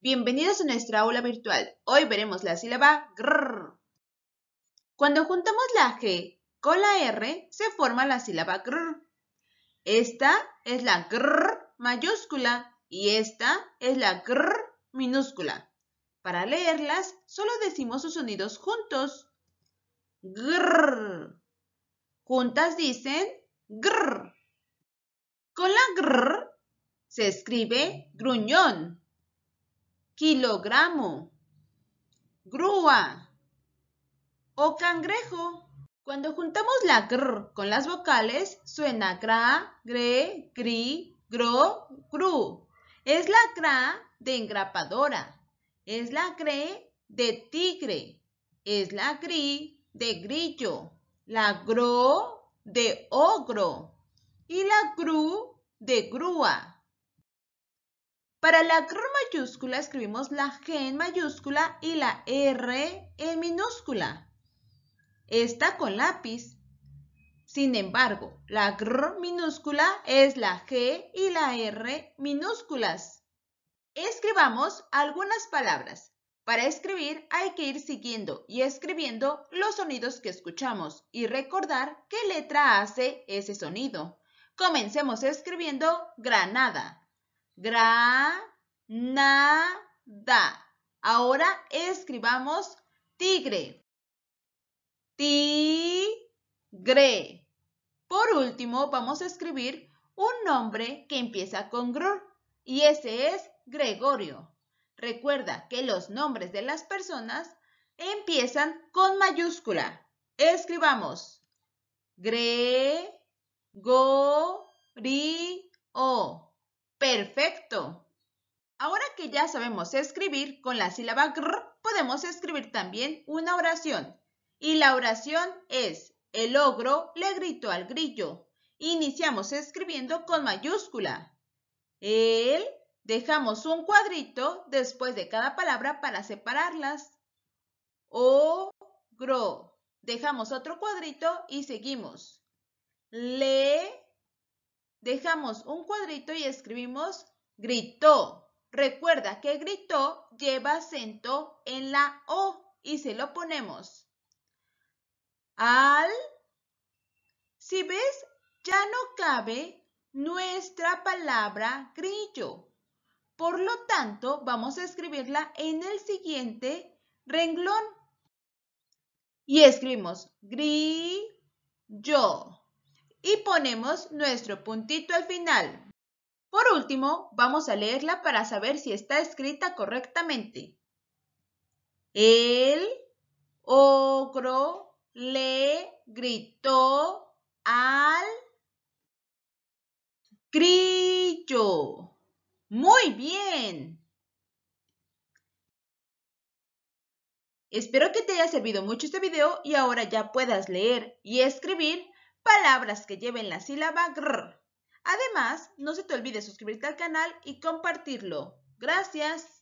Bienvenidos a nuestra aula virtual. Hoy veremos la sílaba grr. Cuando juntamos la G con la R, se forma la sílaba grr. Esta es la grr mayúscula y esta es la grr minúscula. Para leerlas, solo decimos sus sonidos juntos. Grr. Juntas dicen grr. Con la grr se escribe gruñón kilogramo, grúa o cangrejo. Cuando juntamos la gr con las vocales, suena gra, gre, gri, gro, gru. Es la GRÁ de engrapadora, es la GRÉ de tigre, es la GRÍ de grillo, la gro de ogro y la GRÚ de grúa. Para la CR mayúscula escribimos la G en mayúscula y la R en minúscula. Está con lápiz. Sin embargo, la CR minúscula es la G y la R minúsculas. Escribamos algunas palabras. Para escribir hay que ir siguiendo y escribiendo los sonidos que escuchamos y recordar qué letra hace ese sonido. Comencemos escribiendo granada. Gra-na-da. Ahora escribamos tigre. Tigre. Por último, vamos a escribir un nombre que empieza con gr y ese es Gregorio. Recuerda que los nombres de las personas empiezan con mayúscula. Escribamos Gre-go-ri-o. Perfecto. Ahora que ya sabemos escribir con la sílaba gr, podemos escribir también una oración. Y la oración es, el ogro le gritó al grillo. Iniciamos escribiendo con mayúscula. El, dejamos un cuadrito después de cada palabra para separarlas. Ogro, dejamos otro cuadrito y seguimos. Le, Dejamos un cuadrito y escribimos gritó. Recuerda que gritó lleva acento en la O y se lo ponemos. Al. Si ves, ya no cabe nuestra palabra grillo. Por lo tanto, vamos a escribirla en el siguiente renglón. Y escribimos grillo y ponemos nuestro puntito al final. Por último, vamos a leerla para saber si está escrita correctamente. El ogro le gritó al grillo. Muy bien. Espero que te haya servido mucho este video y ahora ya puedas leer y escribir palabras que lleven la sílaba gr. Además, no se te olvide suscribirte al canal y compartirlo. Gracias.